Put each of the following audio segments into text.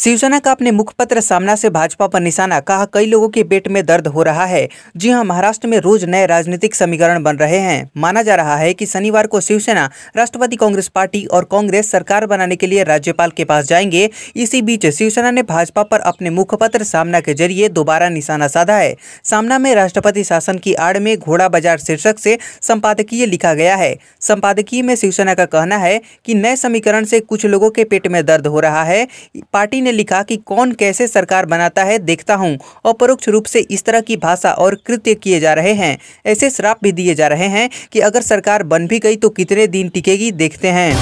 शिवसेना का अपने मुखपत्र सामना से भाजपा पर निशाना कहा कई लोगों के पेट में दर्द हो रहा है जी हां महाराष्ट्र में रोज नए राजनीतिक समीकरण बन रहे हैं माना जा रहा है कि शनिवार को शिवसेना राष्ट्रवादी कांग्रेस पार्टी और कांग्रेस सरकार बनाने के लिए राज्यपाल के पास जाएंगे इसी बीच शिवसेना ने भाजपा पर अपने मुखपत्र सामना के जरिए दोबारा निशाना साधा है सामना में राष्ट्रपति शासन की आड़ में घोड़ा बाजार शीर्षक से संपादकीय लिखा गया है संपादकीय में शिवसेना का कहना है की नए समीकरण से कुछ लोगों के पेट में दर्द हो रहा है पार्टी ने लिखा कि कौन कैसे सरकार बनाता है देखता हूं अपरोक्ष रूप से इस तरह की भाषा और कृत्य किए जा रहे हैं ऐसे श्राप भी दिए जा रहे हैं कि अगर सरकार बन भी गई तो कितने दिन टिकेगी देखते हैं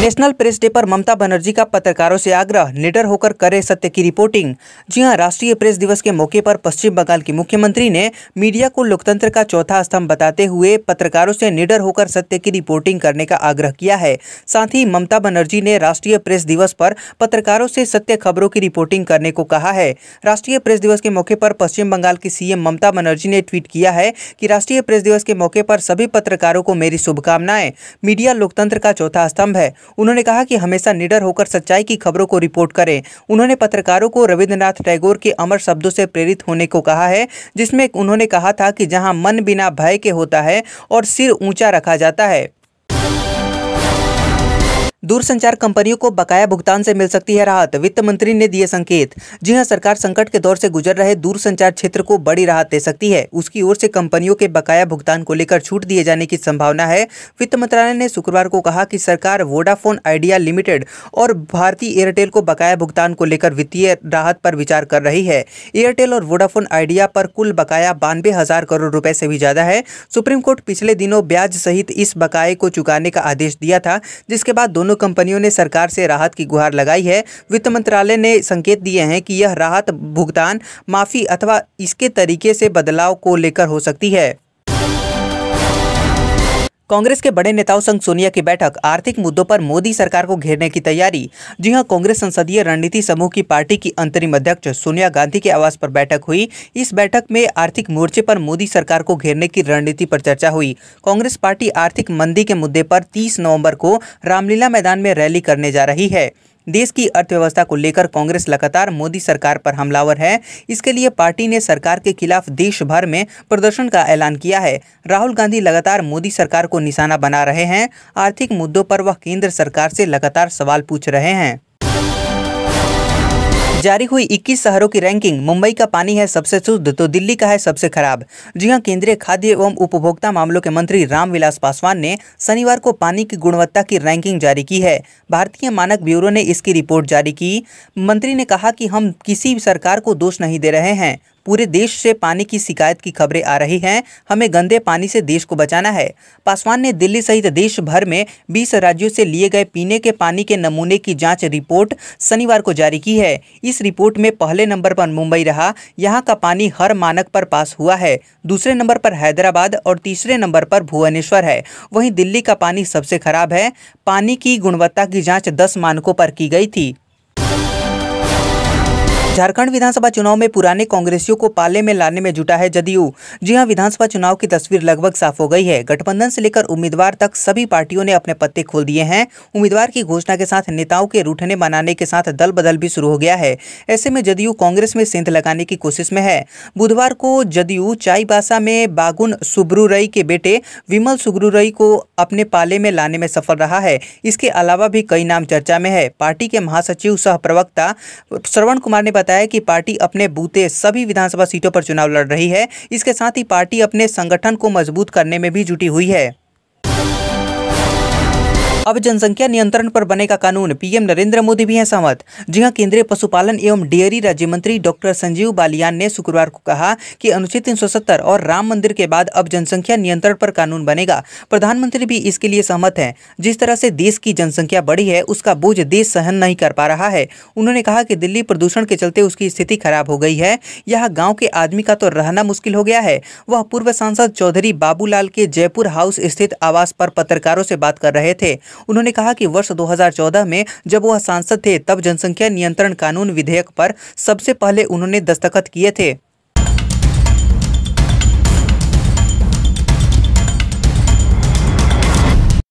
नेशनल प्रेस डे पर ममता बनर्जी का पत्रकारों से आग्रह निडर होकर करे सत्य की रिपोर्टिंग जी हां राष्ट्रीय प्रेस दिवस के मौके पर पश्चिम बंगाल की मुख्यमंत्री ने मीडिया को लोकतंत्र का चौथा स्तंभ बताते हुए पत्रकारों से निडर होकर सत्य की रिपोर्टिंग करने का आग्रह किया है साथ ही ममता बनर्जी ने राष्ट्रीय प्रेस दिवस पर पत्रकारों से सत्य खबरों की रिपोर्टिंग करने को कहा है राष्ट्रीय प्रेस दिवस के मौके पर पश्चिम बंगाल की सीएम ममता बनर्जी ने ट्वीट किया है कि राष्ट्रीय प्रेस दिवस के मौके पर सभी पत्रकारों को मेरी शुभकामनाएं मीडिया लोकतंत्र का चौथा स्तंभ है उन्होंने कहा कि हमेशा निडर होकर सच्चाई की खबरों को रिपोर्ट करें उन्होंने पत्रकारों को रविन्द्रनाथ टैगोर के अमर शब्दों से प्रेरित होने को कहा है जिसमें उन्होंने कहा था कि जहां मन बिना भय के होता है और सिर ऊंचा रखा जाता है दूरसंचार कंपनियों को बकाया भुगतान से मिल सकती है राहत वित्त मंत्री ने दिए संकेत जी हां सरकार संकट के दौर से गुजर रहे दूरसंचार क्षेत्र को बड़ी राहत दे सकती है उसकी ओर से कंपनियों के बकाया भुगतान को लेकर छूट दिए जाने की संभावना है वित्त मंत्रालय ने शुक्रवार को कहा कि सरकार वोडाफोन आइडिया लिमिटेड और भारतीय एयरटेल को बकाया भुगतान को लेकर वित्तीय राहत पर विचार कर रही है एयरटेल और वोडाफोन आइडिया पर कुल बकाया बानवे हजार करोड़ रुपए से भी ज्यादा है सुप्रीम कोर्ट पिछले दिनों ब्याज सहित इस बकाए को चुकाने का आदेश दिया था जिसके बाद दोनों दोनों कंपनियों ने सरकार से राहत की गुहार लगाई है वित्त मंत्रालय ने संकेत दिए हैं कि यह राहत भुगतान माफ़ी अथवा इसके तरीके से बदलाव को लेकर हो सकती है कांग्रेस के बड़े नेताओं संग सोनिया की बैठक आर्थिक मुद्दों पर मोदी सरकार को घेरने की तैयारी जी हां कांग्रेस संसदीय रणनीति समूह की पार्टी की अंतरिम अध्यक्ष सोनिया गांधी के आवास पर बैठक हुई इस बैठक में आर्थिक मोर्चे पर मोदी सरकार को घेरने की रणनीति पर चर्चा हुई कांग्रेस पार्टी आर्थिक मंदी के मुद्दे पर तीस नवम्बर को रामलीला मैदान में रैली करने जा रही है देश की अर्थव्यवस्था को लेकर कांग्रेस लगातार मोदी सरकार पर हमलावर है इसके लिए पार्टी ने सरकार के खिलाफ देश भर में प्रदर्शन का ऐलान किया है राहुल गांधी लगातार मोदी सरकार को निशाना बना रहे हैं आर्थिक मुद्दों पर वह केंद्र सरकार से लगातार सवाल पूछ रहे हैं जारी हुई 21 शहरों की रैंकिंग मुंबई का पानी है सबसे शुद्ध तो दिल्ली का है सबसे खराब जी हाँ केंद्रीय खाद्य एवं उपभोक्ता मामलों के मंत्री रामविलास पासवान ने शनिवार को पानी की गुणवत्ता की रैंकिंग जारी की है भारतीय मानक ब्यूरो ने इसकी रिपोर्ट जारी की मंत्री ने कहा कि हम किसी सरकार को दोष नहीं दे रहे हैं पूरे देश से पानी की शिकायत की खबरें आ रही हैं हमें गंदे पानी से देश को बचाना है पासवान ने दिल्ली सहित देश भर में 20 राज्यों से लिए गए पीने के पानी के नमूने की जांच रिपोर्ट शनिवार को जारी की है इस रिपोर्ट में पहले नंबर पर मुंबई रहा यहाँ का पानी हर मानक पर पास हुआ है दूसरे नंबर पर हैदराबाद और तीसरे नंबर पर भुवनेश्वर है वहीं दिल्ली का पानी सबसे खराब है पानी की गुणवत्ता की जाँच दस मानकों पर की गई थी झारखंड विधानसभा चुनाव में पुराने कांग्रेसियों को पाले में लाने में जुटा है जदयू जी हां विधानसभा चुनाव की तस्वीर लगभग साफ हो गई है गठबंधन से लेकर उम्मीदवार तक सभी पार्टियों ने अपने पत्ते खोल दिए हैं उम्मीदवार की घोषणा के साथ नेताओं के रूठने मनाने के साथ दल बदल भी शुरू हो गया है ऐसे में जदयू कांग्रेस में सेंध लगाने की कोशिश में है बुधवार को जदयू चाईबासा में बागुन सुब्रूरई के बेटे विमल सुब्रूरई को अपने पाले में लाने में सफल रहा है इसके अलावा भी कई नाम चर्चा में है पार्टी के महासचिव सह प्रवक्ता श्रवण कुमार ने बताया कि पार्टी अपने बूते सभी विधानसभा सीटों पर चुनाव लड़ रही है इसके साथ ही पार्टी अपने संगठन को मजबूत करने में भी जुटी हुई है अब जनसंख्या नियंत्रण पर बनेगा कानून पीएम नरेंद्र मोदी भी हैं सहमत जी हाँ केंद्रीय पशुपालन एवं डेयरी राज्य मंत्री डॉक्टर संजीव बालियान ने शुक्रवार को कहा कि अनुच्छेद तीन और राम मंदिर के बाद अब जनसंख्या नियंत्रण पर कानून बनेगा प्रधानमंत्री भी इसके लिए सहमत हैं जिस तरह से देश की जनसंख्या बढ़ी है उसका बोझ देश सहन नहीं कर पा रहा है उन्होंने कहा की दिल्ली प्रदूषण के चलते उसकी स्थिति खराब हो गई है यहाँ गाँव के आदमी का तो रहना मुश्किल हो गया है वह पूर्व सांसद चौधरी बाबूलाल के जयपुर हाउस स्थित आवास पर पत्रकारों से बात कर रहे थे उन्होंने कहा कि वर्ष 2014 में जब वह सांसद थे तब जनसंख्या नियंत्रण कानून विधेयक पर सबसे पहले उन्होंने दस्तखत किए थे